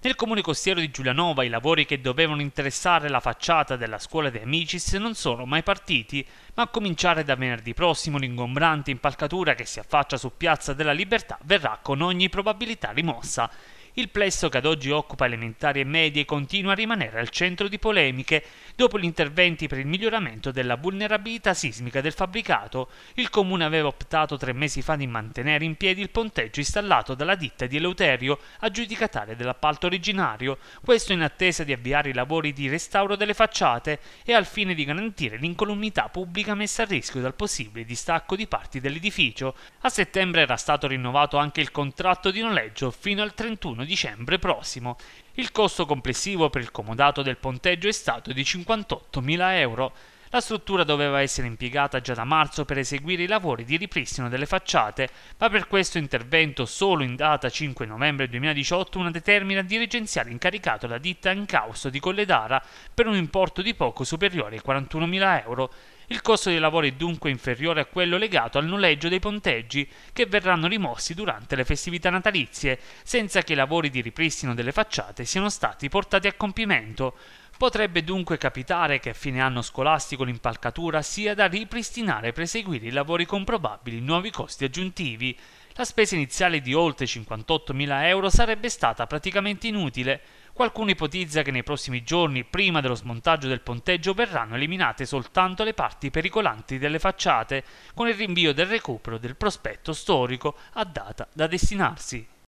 Nel comune costiero di Giulianova i lavori che dovevano interessare la facciata della scuola di Amicis non sono mai partiti, ma a cominciare da venerdì prossimo l'ingombrante impalcatura che si affaccia su Piazza della Libertà verrà con ogni probabilità rimossa il plesso che ad oggi occupa elementari e medie continua a rimanere al centro di polemiche. Dopo gli interventi per il miglioramento della vulnerabilità sismica del fabbricato, il comune aveva optato tre mesi fa di mantenere in piedi il ponteggio installato dalla ditta di Eleuterio, aggiudicataria dell'appalto originario, questo in attesa di avviare i lavori di restauro delle facciate e al fine di garantire l'incolumità pubblica messa a rischio dal possibile distacco di parti dell'edificio. A settembre era stato rinnovato anche il contratto di noleggio fino al 31 di dicembre prossimo. Il costo complessivo per il comodato del ponteggio è stato di 58.000 euro. La struttura doveva essere impiegata già da marzo per eseguire i lavori di ripristino delle facciate, ma per questo intervento solo in data 5 novembre 2018 una determina dirigenziale incaricata la ditta Incausto di Colledara per un importo di poco superiore ai 41.000 euro. Il costo dei lavori è dunque inferiore a quello legato al noleggio dei ponteggi che verranno rimossi durante le festività natalizie, senza che i lavori di ripristino delle facciate siano stati portati a compimento. Potrebbe dunque capitare che a fine anno scolastico l'impalcatura sia da ripristinare per eseguire i lavori con probabili nuovi costi aggiuntivi. La spesa iniziale di oltre 58.000 euro sarebbe stata praticamente inutile. Qualcuno ipotizza che nei prossimi giorni, prima dello smontaggio del ponteggio, verranno eliminate soltanto le parti pericolanti delle facciate, con il rinvio del recupero del prospetto storico a data da destinarsi.